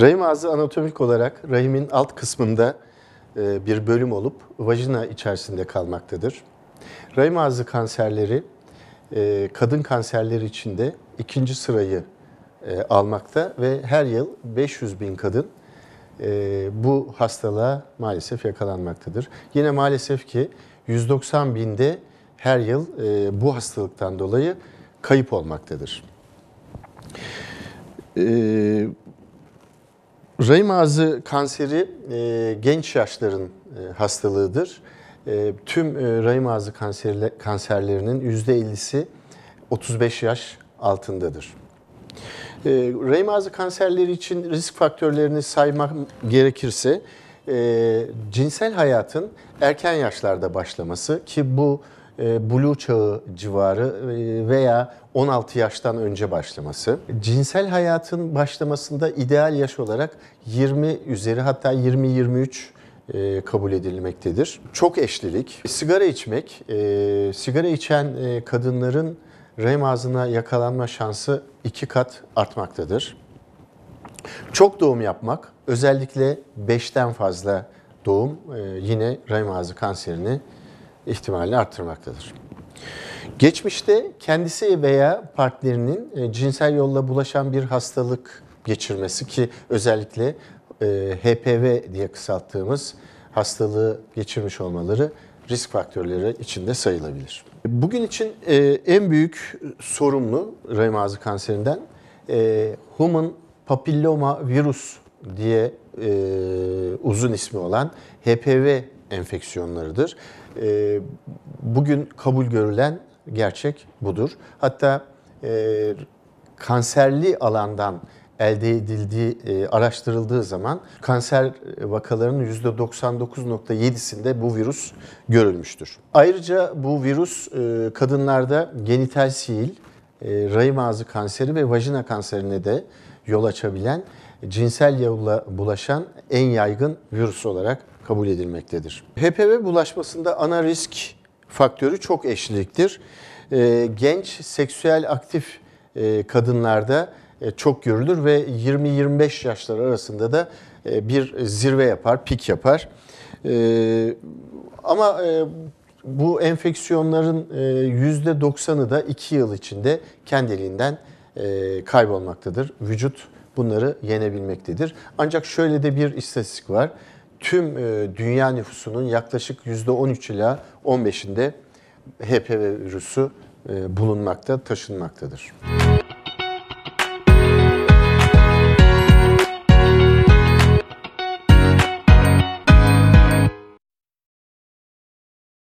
Rahim ağzı anatomik olarak rahimin alt kısmında e, bir bölüm olup vajina içerisinde kalmaktadır. Rahim ağzı kanserleri e, kadın kanserleri içinde ikinci sırayı e, almakta ve her yıl 500 bin kadın bu hastalığa maalesef yakalanmaktadır. Yine maalesef ki 190 binde her yıl bu hastalıktan dolayı kayıp olmaktadır. Rahim ağzı kanseri e, genç yaşların e, hastalığıdır. E, tüm e, rahim ağzı kanserle, kanserlerinin %50'si 35 yaş altındadır. E, rahim ağzı kanserleri için risk faktörlerini saymak gerekirse e, cinsel hayatın erken yaşlarda başlaması ki bu e, Blue çağı civarı e, veya 16 yaştan önce başlaması. Cinsel hayatın başlamasında ideal yaş olarak 20 üzeri hatta 20-23 e, kabul edilmektedir. Çok eşlilik, sigara içmek, sigara içen kadınların rahim ağzına yakalanma şansı iki kat artmaktadır. Çok doğum yapmak, özellikle 5'ten fazla doğum yine rahim ağzı kanserini ihtimalini arttırmaktadır. Geçmişte kendisi veya partnerinin e, cinsel yolla bulaşan bir hastalık geçirmesi ki özellikle e, HPV diye kısalttığımız hastalığı geçirmiş olmaları risk faktörleri içinde sayılabilir. Bugün için e, en büyük sorumlu rahim ağzı kanserinden human papilloma virus diye uzun ismi olan HPV enfeksiyonlarıdır. E, bugün kabul görülen gerçek budur. Hatta e, kanserli alandan elde edildiği, e, araştırıldığı zaman kanser vakalarının %99.7'sinde bu virüs görülmüştür. Ayrıca bu virüs e, kadınlarda genital sihil, e, rahim ağzı kanseri ve vajina kanserine de yol açabilen cinsel yolla bulaşan en yaygın virüs olarak kabul edilmektedir. HPV bulaşmasında ana risk faktörü çok eşliliktir. Ee, genç seksüel aktif e, kadınlarda e, çok görülür ve 20-25 yaşlar arasında da e, bir zirve yapar, pik yapar. Ee, ama bu enfeksiyonların %90'ı da 2 yıl içinde kendiliğinden kaybolmaktadır. Vücut bunları yenebilmektedir. Ancak şöyle de bir istatistik var. Tüm e, dünya nüfusunun yaklaşık %13 ila 15'inde HPV virüsü e, bulunmakta, taşınmaktadır. Müzik